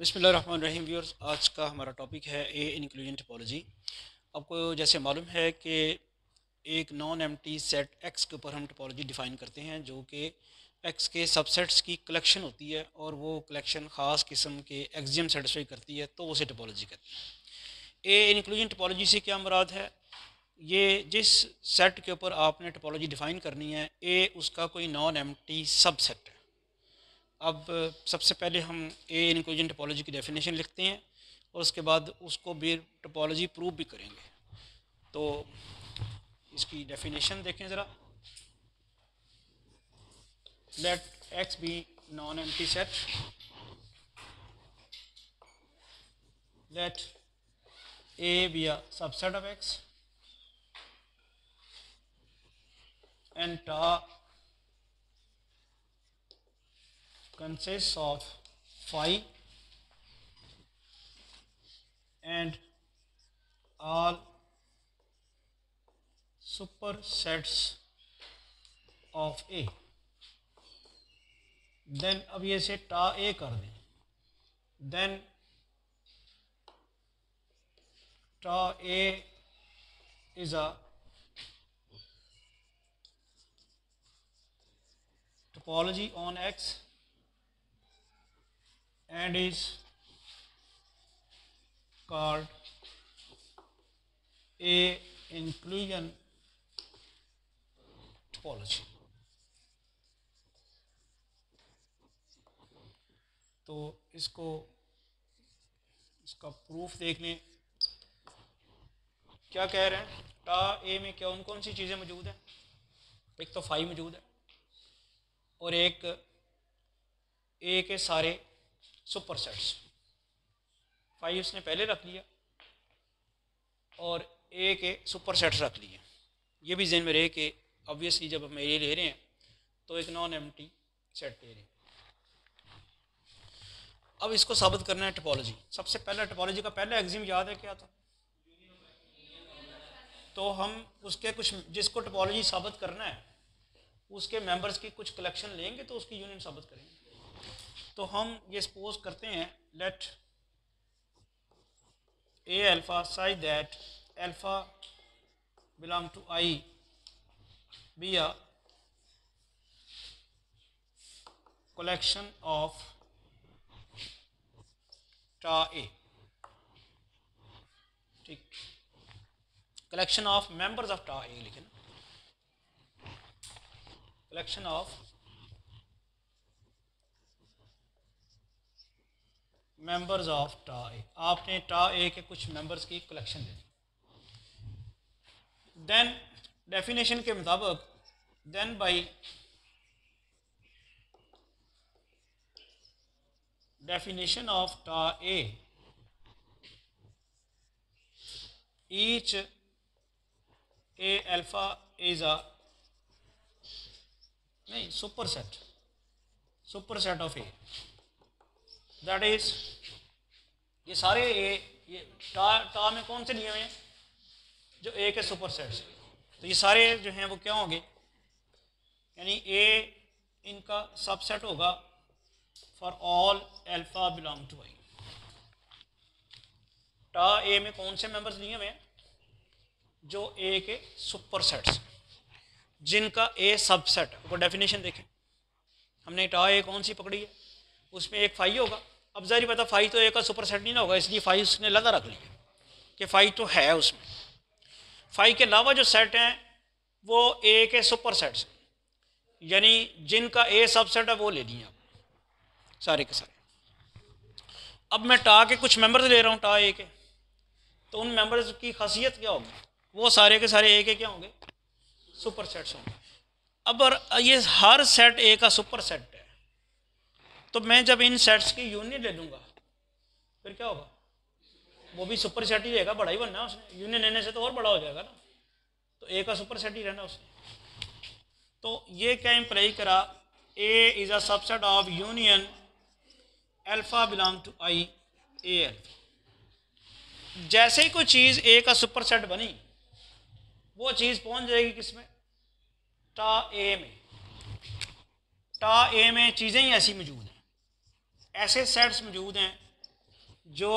बसमीम व्यूर्स आज का हमारा टॉपिक है ए इंक्लूजन टिपोलॉजी आपको जैसे मालूम है कि एक नॉन एम्प्टी सेट एक्स के ऊपर हम टिपोलॉजी डिफ़ाइन करते हैं जो कि एक्स के सबसेट्स की कलेक्शन होती है और वो कलेक्शन ख़ास किस्म के एक्जियम सेटिसफाई करती है तो उसे टिपोलॉजी कहते हैं ए इंक्लूजन टिपोलॉजी से क्या मुराद है ये जिस सेट के ऊपर आपने टिपोलॉजी डिफ़ाइन करनी है ए उसका कोई नॉन एम्प्टी सबसेट है अब सबसे पहले हम ए इनक्लूजन टोपोलॉजी की डेफिनेशन लिखते हैं और उसके बाद उसको भी टोपोलॉजी प्रूव भी करेंगे तो इसकी डेफिनेशन देखें ज़रा let X be non empty set let A be a subset of X and tau consists of phi and all supersets of A. Then अब ये से टा A कर दें then टा A is a topology on X and is called a inclusion topology तो इसको इसका प्रूफ देख लें क्या कह रहे हैं टा ए में क्या उन कौन सी चीज़ें मौजूद हैं एक तो फाइव मौजूद है और एक ए के सारे सुपर सेट्स फाइव उसने पहले रख लिया और ए के सुपर सेट्स रख लिए ये भी जेन में रहे कि ऑब्वियसली जब हम ए ले रहे हैं तो एक नॉन एम सेट ले रहे हैं अब इसको साबित करना है टपोलॉजी सबसे पहला टपोलॉजी का पहला एग्जीम याद है क्या था तो हम उसके कुछ जिसको टपोलॉजी साबित करना है उसके मेंबर्स की कुछ कलेक्शन लेंगे तो उसकी यूनियन साबित करेंगे तो हम ये सपोज करते हैं let A alpha such that alpha belong to I be a collection of tau A ठीक collection of members of tau ए लेकिन collection of members of tau ए आपने टा ए के कुछ मेंबर्स की कलेक्शन दे देन डेफिनेशन के मुताबिक then bye definition of tau A each A alpha is a नहीं super set super set of A that is ये सारे ए ये टा टा में कौन से लिए हुए हैं जो ए के सुपर सेट्स तो ये सारे जो हैं वो क्या होंगे यानी ए इनका सबसेट होगा for all alpha belong to I tau A में कौन से मेंबर्स लिए हुए हैं जो ए के सुपर सेट्स जिनका ए सबसेट वो डेफिनेशन देखें हमने टा ए कौन सी पकड़ी है उसमें एक फाइव होगा अब जारी पता फाइव तो एक का सुपरसेट नहीं ना होगा इसलिए फाइव उसने लदा रख लिया कि फाइव तो है उसमें फाइव के अलावा जो सेट हैं वो ए के सुपर सेट्स यानी जिनका ए सबसेट है वो ले लिए आप सारे के सारे अब मैं टा के कुछ मेंबर्स ले रहा हूँ टा ए के तो उन मेंबर्स की खासियत क्या होगी वो सारे के सारे ए के क्या होंगे सुपर सेट्स होंगे अब ये हर सेट ए का सुपर सेट तो मैं जब इन सेट्स की यूनियन ले लूँगा फिर क्या होगा वो भी सुपर सेट ही रहेगा बड़ा ही बनना उसने यूनियन लेने से तो और बड़ा हो जाएगा ना तो ए का सुपर सेट ही रहना उसने तो ये क्या इम्प्लाई करा A is a subset of union alpha belong to I A L जैसे ही कोई चीज़ ए का सुपर सेट बनी वो चीज़ पहुंच जाएगी किस में टा ए में टा ए में चीज़ें ही ऐसी मौजूद हैं ऐसे सेट्स मौजूद हैं जो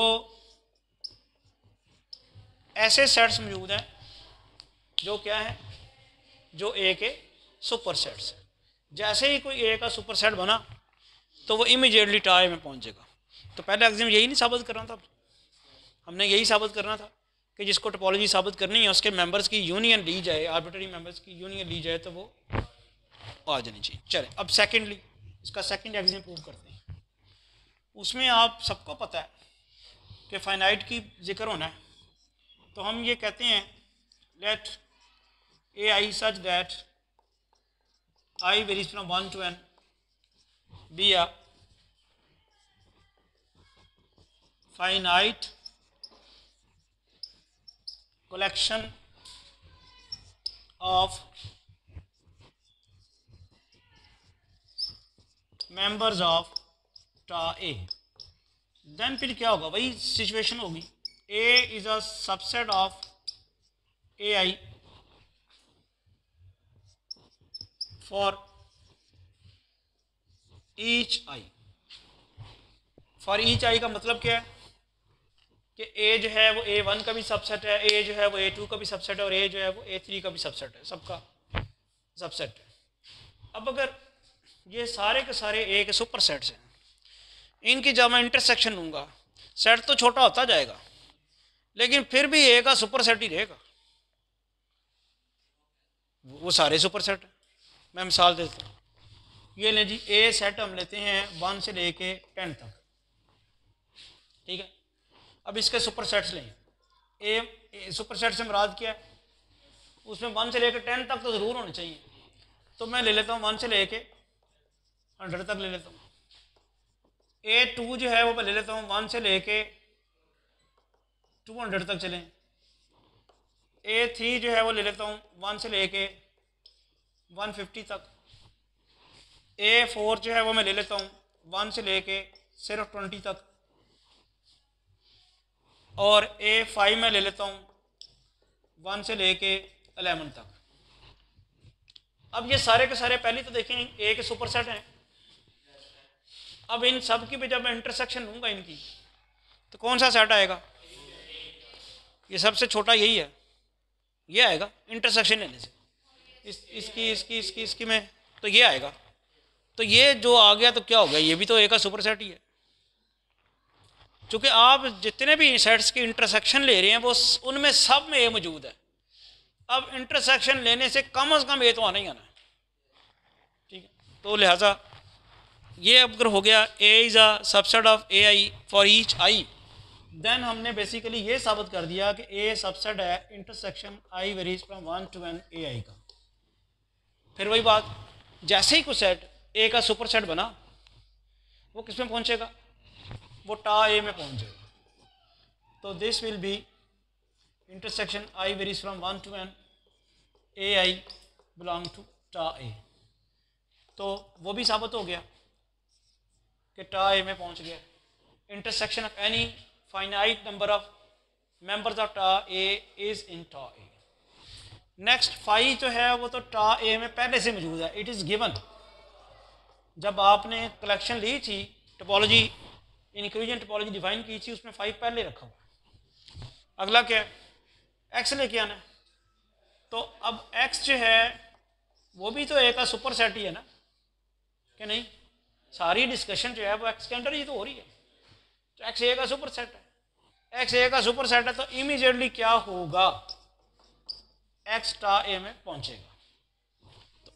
ऐसे सेट्स मौजूद हैं जो क्या है जो ए के सुपर सेट्स हैं जैसे ही कोई ए का सुपर सेट बना तो वो इमीजिएटली टाई में पहुंचेगा तो पहले एग्जाम यही नहीं साबित करना था हमने यही साबित करना था कि जिसको टोपोलॉजी साबित करनी है उसके मेंबर्स की यूनियन ली जाए आर्बिटरी मेंबर्स की यूनियन ली जाए तो वो आ जानी चाहिए चले अब सेकेंडली इसका सेकेंड एग्जाम प्रूव करते हैं उसमें आप सबको पता है कि फाइनाइट की जिक्र होना है तो हम ये कहते हैं let A I such that I varies from one to N be a finite collection of members of tau A then फिर क्या होगा वही सिचुएशन होगी A is a subset of A I for each I for each I का मतलब क्या है कि ए जो है वो ए वन का भी सबसेट है ए जो है वो ए टू का भी सबसेट है और ए जो है वो ए थ्री का भी सबसेट है सबका सबसेट है अब अगर ये सारे के सारे ए के सुपर सेट्स हैं इनकी जब मैं इंटरसेक्शन लूँगा सेट तो छोटा होता जाएगा लेकिन फिर भी ए का सुपर सेट ही रहेगा वो सारे सुपर सेट है मैं मिसाल देता हूँ ये लें जी ए सेट हम लेते हैं वन से ले कर टेन तक ठीक है अब इसके सुपर सेट्स लें ए, ए सुपर सेट से मराद किया है उसमें वन से लेकर टेन तक तो ज़रूर होने चाहिए तो मैं ले लेता हूँ वन से ले कर हंड्रेड तक ले लेता हूँ ए टू जो है वो मैं ले लेता हूँ वन से लेके टू हंड्रेड तक चलें ए थ्री जो है वो ले लेता हूँ वन से लेके वन फिफ्टी तक ए फोर जो है वो मैं ले लेता हूँ वन से लेके सिर्फ ट्वेंटी तक और ए फाइव मैं ले लेता हूँ वन से लेके अलेवन तक अब ये सारे के सारे पहले तो देखें ए के सुपर सेट हैं अब इन सब की भी जब मैं इंटरसेक्शन लूँगा इनकी तो कौन सा सेट आएगा ये सबसे छोटा यही है ये आएगा इंटरसेक्शन लेने से इस इसकी इसकी इसकी इसकी में तो ये आएगा तो ये जो आ गया तो क्या हो गया ये भी तो एक सुपर सेट ही है क्योंकि आप जितने भी सेट्स की इंटरसेक्शन ले रहे हैं वो उनमें सब में ए मौजूद है अब इंटरसेक्शन लेने से कम अज़ कम ए तो आना ही आना है ठीक है तो लिहाजा ये अगर हो गया A is a subset of A I for each I then हमने बेसिकली ये साबित कर दिया कि ए सबसेट है intersection I varies from one to N A I का फिर वही बात जैसे ही कुछ सेट ए का सुपर सेट बना वो किस में पहुंचेगा वो टा ए में पहुंचेगा जाएगा तो this will be intersection I varies from one to N A I belong to tau A तो वो भी साबित हो गया कि टा ए में पहुंच गया intersection of any finite number of members of tau A is in टा ए नेक्स्ट फाई जो है वो तो टा ए में पहले से मौजूद है इट इज़ गिवन जब आपने कलेक्शन ली थी टोपोलॉजी इंक्लूजन टोपोलॉजी डिफाइन की थी उसमें फाइव पहले रखा हुआ अगला क्या है एक्स लेके आना तो अब एक्स जो है वो भी तो ए का सुपर सेट ही है ना कि नहीं सारी डिस्कशन जो है वो एक्स के अंडर ही तो हो रही है तो एक्स ए का सुपर सेट है एक्स ए का सुपर सेट है तो इमीजिएटली क्या होगा एक्स टा ए में पहुंचेगा तो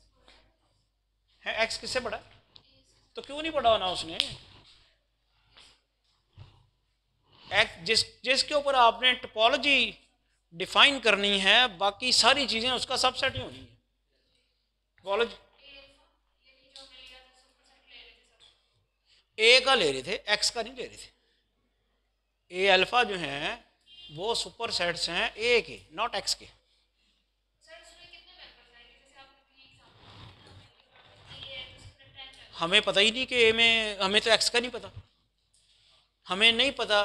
है एक्स किससे बड़ा तो क्यों नहीं बड़ा होना उसने एक्स जिस जिसके ऊपर आपने टोपोलॉजी डिफाइन करनी है बाकी सारी चीज़ें उसका सबसेट ही होनी है टोपोलॉजी ए का ले रहे थे एक्स का नहीं ले रहे थे ए अल्फा जो हैं वो सुपर सेट्स हैं ए के नॉट एक्स के हमें पता ही नहीं कि ए में हमें तो एक्स का नहीं पता हमें नहीं पता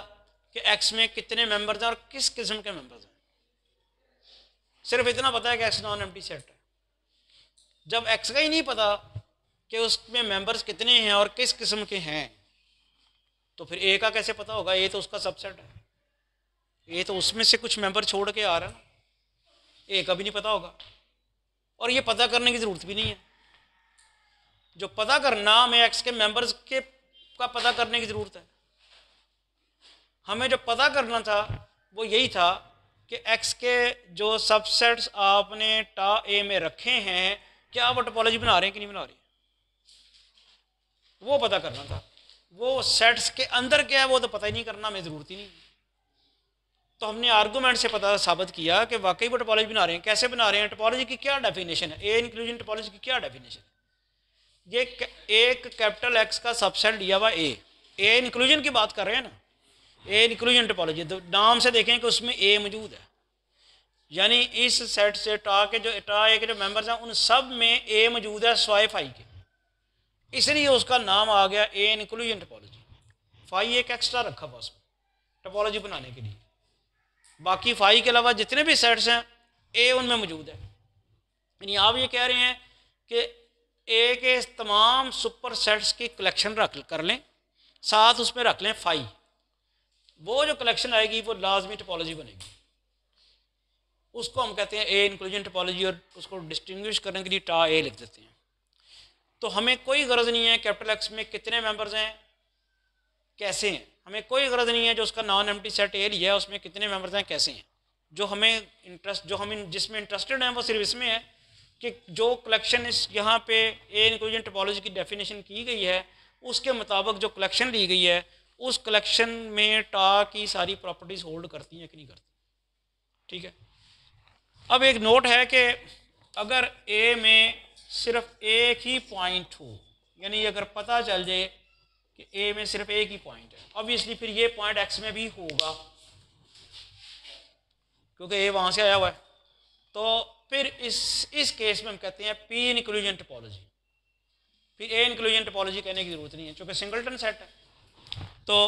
कि एक्स में कितने मेंबर्स हैं और किस किस्म के मेंबर्स हैं सिर्फ इतना पता है कि एक्स नॉन एम्प्टी सेट है जब एक्स का ही नहीं पता कि उसमें मेंबर्स कितने हैं और किस किस्म के हैं तो फिर ए का कैसे पता होगा ये तो उसका सबसेट है ये तो उसमें से कुछ मेंबर छोड़ के आ रहा है ए का भी नहीं पता होगा और ये पता करने की ज़रूरत भी नहीं है जो पता करना हमें एक्स के मेंबर्स के का पता करने की ज़रूरत है हमें जो पता करना था वो यही था कि एक्स के जो सबसेट्स आपने टा ए में रखे हैं क्या आप टोपोलॉजी बना रहे हैं कि नहीं बना रहे वो पता करना था वो सेट्स के अंदर क्या है वो तो पता ही नहीं करना हमें ज़रूरत ही नहीं तो हमने आर्गूमेंट से पता साबित किया कि वाकई वो टपोलॉजी बना रहे हैं कैसे बना रहे हैं टोपोलॉजी की क्या डेफिनेशन है ए इंक्लूजन टपोलॉजी की क्या डेफिनेशन है ये एक कैपिटल एक्स का सबसेट लिया हुआ ए ए इंक्लूजन की बात कर रहे हैं ना ए इंक्लूजन टपोलॉजी तो नाम से देखें कि उसमें ए मौजूद है यानी इस सेट से टा के जो टा ए के जो मेंबर्स हैं उन सब में ए मौजूद है स्वाइफ आई के इसलिए उसका नाम आ गया ए इंक्लूजन टोपोलॉजी फाई एक एक्स्ट्रा रखा बस टोपोलॉजी बनाने के लिए बाकी फाई के अलावा जितने भी सेट्स हैं ए उनमें मौजूद है यानी आप ये कह रहे हैं कि ए के तमाम सुपर सेट्स की कलेक्शन रख कर लें साथ उसमें रख लें फाई वो जो कलेक्शन आएगी वो लाजमी टोपोलॉजी बनेगी उसको हम कहते हैं ए इंक्लूजन टोपोलॉजी और उसको डिस्टिंग्विश करने के लिए टा ए लिख देते हैं तो हमें कोई गरज नहीं है कैपिटल एक्स में कितने मेंबर्स हैं कैसे हैं हमें कोई गरज नहीं है जो उसका नॉन टी सेट ए लिया है उसमें कितने मेंबर्स हैं कैसे हैं जो हमें इंटरेस्ट जो हम जिसमें इंटरेस्टेड हैं वो सिर्फ इसमें है कि जो कलेक्शन इस यहाँ पे ए इंक्लूजन टोपोलॉजी की डेफिनेशन की गई है उसके मुताबिक जो कलेक्शन ली गई है उस कलेक्शन में टा की सारी प्रॉपर्टीज़ होल्ड करती हैं कि नहीं करती ठीक है अब एक नोट है कि अगर ए में सिर्फ एक ही पॉइंट हो यानी अगर पता चल जाए कि ए में सिर्फ एक ही पॉइंट है ऑब्वियसली फिर ये पॉइंट एक्स में भी होगा क्योंकि ए वहाँ से आया हुआ है तो फिर इस इस केस में हम कहते हैं पी इंक्लूजन टोपोलॉजी फिर ए इंक्लूजन टोपोलॉजी कहने की जरूरत नहीं है चूँकि सिंगलटन सेट है तो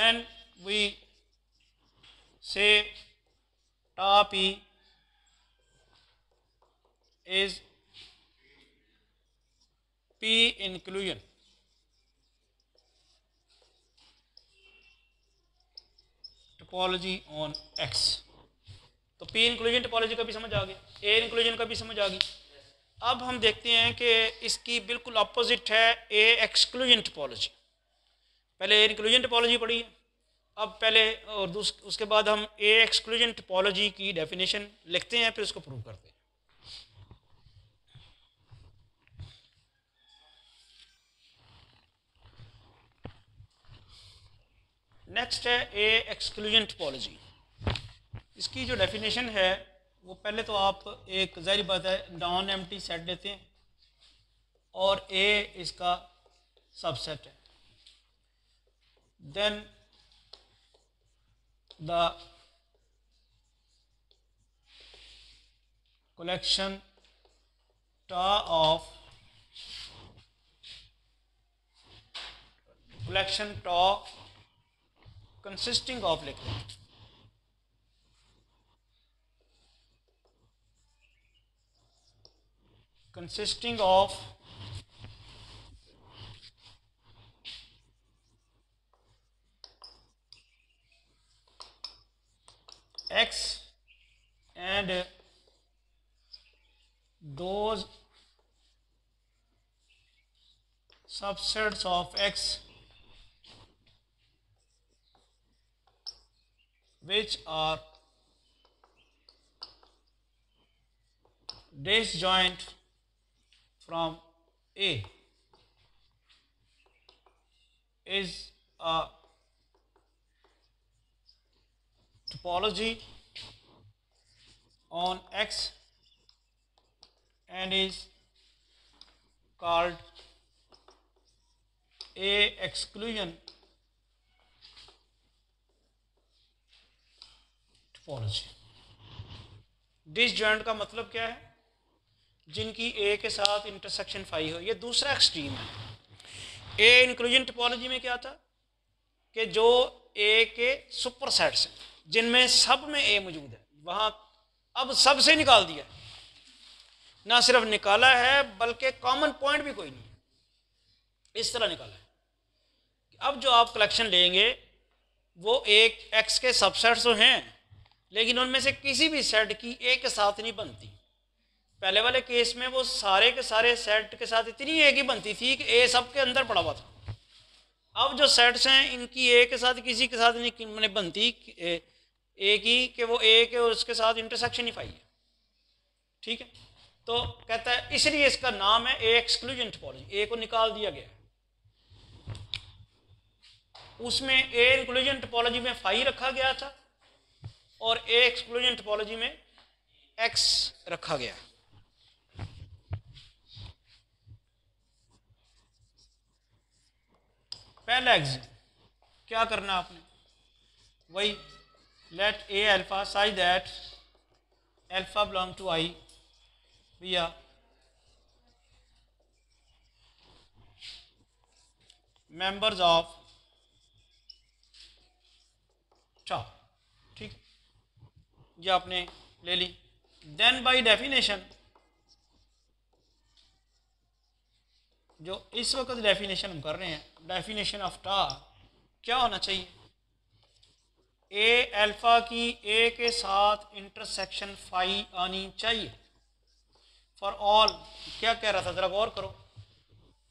then we say tau A is P inclusion. Topology on X. तो P inclusion topology का भी समझ आ गया A inclusion का भी समझ आ गई अब हम देखते हैं कि इसकी बिल्कुल अपोजिट है A exclusion topology. पहले A inclusion topology पढ़ी है अब पहले और उसके बाद हम A exclusion topology की डेफिनेशन लिखते हैं फिर उसको प्रूव करते हैं नेक्स्ट है ए एक्सक्लूजन टिपोलॉजी इसकी जो डेफिनेशन है वो पहले तो आप एक जाहिर बात है नॉन एम्प्टी सेट देते हैं और ए इसका सबसेट है then the collection tau of collection tau consisting of liquid. consisting of x and those subsets of x which are disjoint from A is a topology on X and is called A exclusion policy disjoint का मतलब क्या है जिनकी ए के साथ intersection phi हो ये दूसरा एक्सट्रीम है ए इंक्लूजन टिपोलॉजी में क्या था कि जो ए के सुपर सेट्स हैं जिनमें सब में ए मौजूद है वहाँ अब सब से निकाल दिया ना सिर्फ निकाला है बल्कि कॉमन पॉइंट भी कोई नहीं इस तरह निकाला है अब जो आप कलेक्शन लेंगे वो एक एक्स के सबसेट्स तो हैं लेकिन उनमें से किसी भी सेट की एक के साथ नहीं बनती पहले वाले केस में वो सारे के सारे सेट के साथ इतनी एक ही बनती थी कि ए सब के अंदर पड़ा हुआ था अब जो सेट्स हैं इनकी ए के साथ किसी के साथ नहीं मैंने बनती ए की कि वो ए के और उसके साथ इंटरसेक्शन ही पाई है ठीक है तो कहता है इसलिए इसका नाम है ए एक्सक्लूजन टोपोलॉजी ए को निकाल दिया गया उसमें ए इंक्लूजन टोपोलॉजी में फाई रखा गया था और ए एक्सप्लोजन टोपोलॉजी में एक्स रखा गया पहला एक्स क्या करना आपने वही let A alpha such that alpha belong to I भैया मेंबर्स ऑफ चौ ये आपने ले ली देन बाय डेफिनेशन जो इस वक्त डेफिनेशन हम कर रहे हैं डेफिनेशन ऑफ टा क्या होना चाहिए ए अल्फा की ए के साथ इंटरसेक्शन फाई आनी चाहिए फॉर ऑल क्या कह रहा था ज़रा गौर करो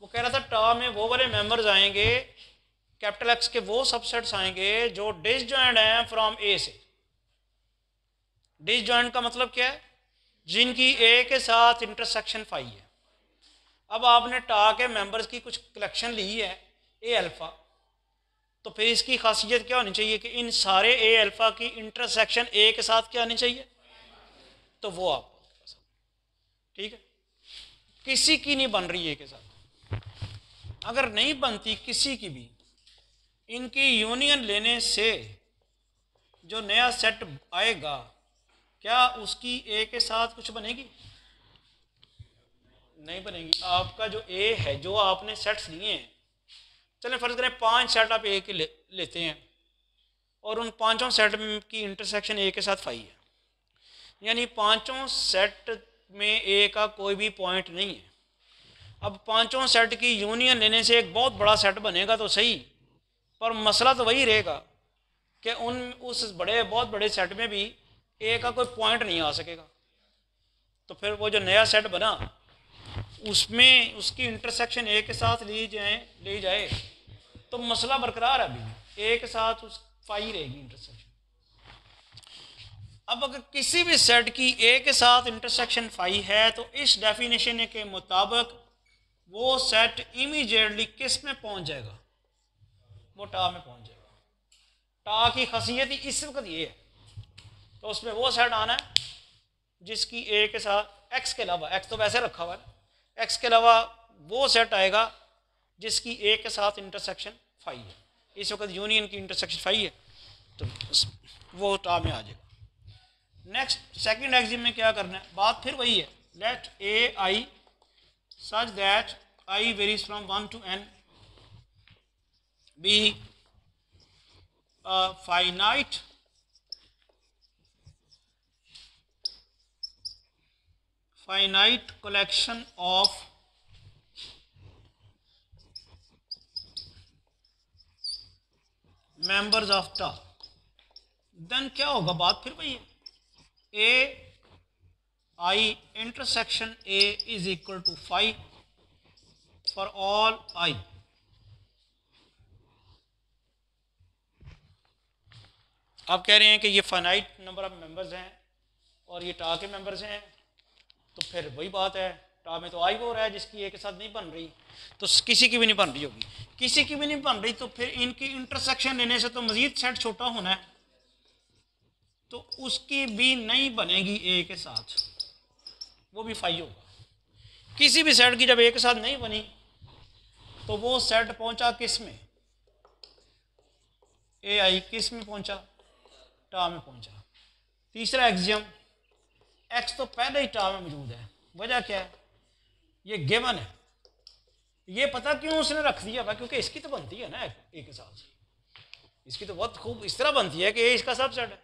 वो कह रहा था टा में वो वाले मेंबर्स आएंगे कैपिटल एक्स के वो सबसेट्स आएंगे जो डिसजॉइंट हैं फ्रॉम ए से ज्वाइंट का मतलब क्या है जिनकी ए के साथ इंटरसेक्शन फाई है अब आपने टा के मेंबर्स की कुछ कलेक्शन ली है ए अल्फ़ा तो फिर इसकी खासियत क्या होनी चाहिए कि इन सारे ए अल्फ़ा की इंटरसेक्शन ए के साथ क्या होनी चाहिए तो वो आप ठीक है किसी की नहीं बन रही ए के साथ अगर नहीं बनती किसी की भी इनकी यूनियन लेने से जो नया सेट आएगा क्या उसकी ए के साथ कुछ बनेगी नहीं बनेगी आपका जो ए है जो आपने सेट्स लिए हैं चले फ़र्ज़ करें पांच सेट आप ए के ले, लेते हैं और उन पांचों सेट की इंटरसेक्शन ए के साथ फाइव है यानी पांचों सेट में ए का कोई भी पॉइंट नहीं है अब पांचों सेट की यूनियन लेने से एक बहुत बड़ा सेट बनेगा तो सही पर मसला तो वही रहेगा कि उन उस बड़े बहुत बड़े सेट में भी ए का कोई पॉइंट नहीं आ सकेगा तो फिर वो जो नया सेट बना उसमें उसकी इंटरसेक्शन ए के साथ ली जाए ले जाए तो मसला बरकरार अभी ए के साथ उस फाई रहेगी इंटरसेक्शन अब अगर किसी भी सेट की ए के साथ इंटरसेक्शन फाई है तो इस डेफिनेशन के मुताबिक वो सेट इमीजिएटली किस में पहुंच जाएगा वो टा में पहुंच जाएगा टा की खासियत इस वक्त ये है तो उसमें वो सेट आना है जिसकी ए के साथ एक्स के अलावा एक्स तो वैसे रखा हुआ है एक्स के अलावा वो सेट आएगा जिसकी ए के साथ इंटरसेक्शन फाइव है इस वक्त यूनियन की इंटरसेक्शन फाइव है तो वो टॉप में आ जाएगा नेक्स्ट सेकंड एग्जिम में क्या करना है बात फिर वही है let A I such that I varies from one to N be finite finite collection of members of the then क्या होगा बात फिर वही A I intersection A is equal to phi for all I आप कह रहे हैं कि ये फाइनाइट नंबर ऑफ मेंबर्स हैं और ये टा के मेंबर्स हैं तो फिर वही बात है टा में तो आई हो रहा है जिसकी एक साथ नहीं बन रही तो किसी की भी नहीं बन रही होगी किसी की भी नहीं बन रही तो फिर इनकी इंटरसेक्शन लेने से तो मजीद सेट छोटा होना है तो उसकी भी नहीं बनेगी ए के साथ वो भी फाइव होगा किसी भी सेट की जब एक साथ नहीं बनी तो वो सेट पहुंचा किस में ए आई किस में पहुंचा टा में पहुंचा तीसरा एग्जियम एक्स तो पहले ही टाव में मौजूद है वजह क्या है ये गिवन है ये पता क्यों उसने रख दिया हुआ क्योंकि इसकी तो बनती है ना एक हिसाब से इसकी तो बहुत खूब इस तरह बनती है कि ये इसका सबसेट है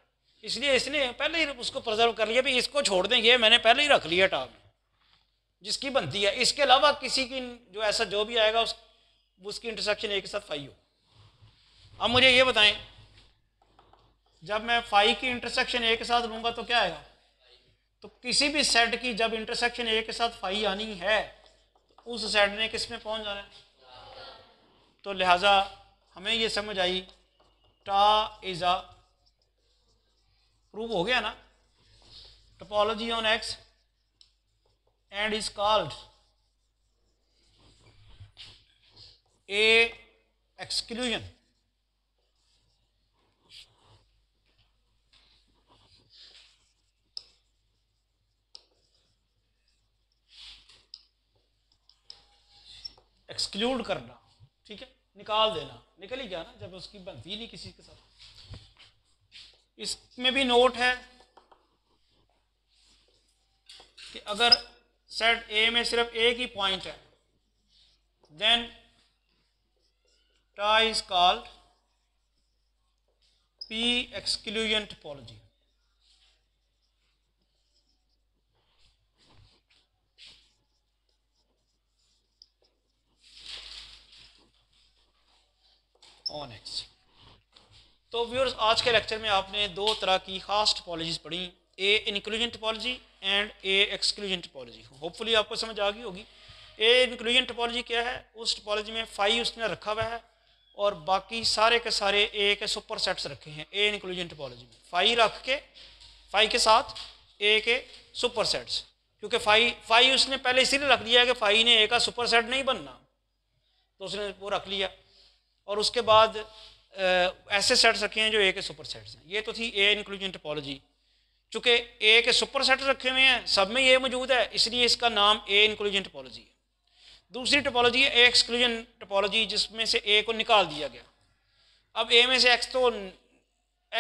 इसलिए इसने पहले ही उसको प्रजर्व कर लिया भी इसको छोड़ देंगे मैंने पहले ही रख लिया टाव में जिसकी बनती है इसके अलावा किसी की जो ऐसा जो भी आएगा उस उसकी इंटरसेक्शन एक के साथ फाइव हो अब मुझे ये बताएं जब मैं फाइव की इंटरसेक्शन एक के साथ लूँगा तो क्या आएगा तो किसी भी सेट की जब इंटरसेक्शन ए के साथ फाई आनी है तो उस सेट ने किस में पहुंच जाना है तो लिहाजा हमें ये समझ आई टा इज़ आ प्रूव हो गया ना topology on X and is called A exclusion exclude करना ठीक है निकाल देना निकल ही गया ना जब उसकी बनती नहीं किसी के साथ इसमें भी नोट है कि अगर सेट ए में सिर्फ एक ही पॉइंट है then tau is called P exclusion topology on X तो व्यूअर्स आज के लेक्चर में आपने दो तरह की खास टोपोलॉजीज पढ़ी A inclusion topology and A exclusion topology hopefully आपको समझ आ गई होगी ए इंक्लूजन टोपोलॉजी क्या है उस टोपोलॉजी में फाइव उसने रखा हुआ है और बाकी सारे के सारे ए के सुपर सेट्स रखे हैं ए इंक्लूजन टोपोलॉजी में फाइव रख के फाइव के साथ ए के सुपर सेट्स क्योंकि फाइव फाइव उसने पहले इसीलिए रख दिया है कि फाइव ने ए का सुपर सेट नहीं बनना तो उसने वो रख लिया और उसके बाद ऐसे सेट्स रखे हैं जो ए के सुपर सेट्स हैं ये तो थी ए इंक्लूजन टोपोलॉजी चूँकि ए के सुपर सेट रखे हुए हैं सब में ये मौजूद है इसलिए इसका नाम ए इंक्लूजन टोपोलॉजी है दूसरी टोपोलॉजी है ए एक्सक्लूजन टोपोलॉजी जिसमें से ए को निकाल दिया गया अब ए में से एक्स तो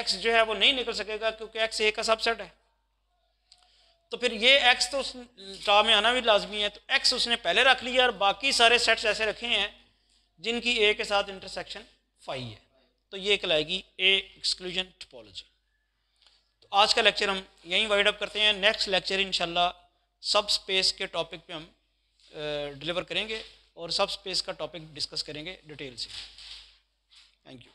एक्स जो है वो नहीं निकल सकेगा क्योंकि एक्स ए का सबसेट है तो फिर ये एक्स तो उस टॉप में आना भी लाजमी है तो एक्स उसने पहले रख लिया और बाकी सारे सेट्स ऐसे रखे हैं जिनकी ए के साथ इंटरसेक्शन फाइव है तो ये कहलाएगी ए एक्सक्लूजन टोपोलॉजी तो आज का लेक्चर हम यहीं वाइड अप करते हैं नेक्स्ट लेक्चर इन सब स्पेस के टॉपिक पे हम डिलीवर करेंगे और सब स्पेस का टॉपिक डिस्कस करेंगे डिटेल से थैंक यू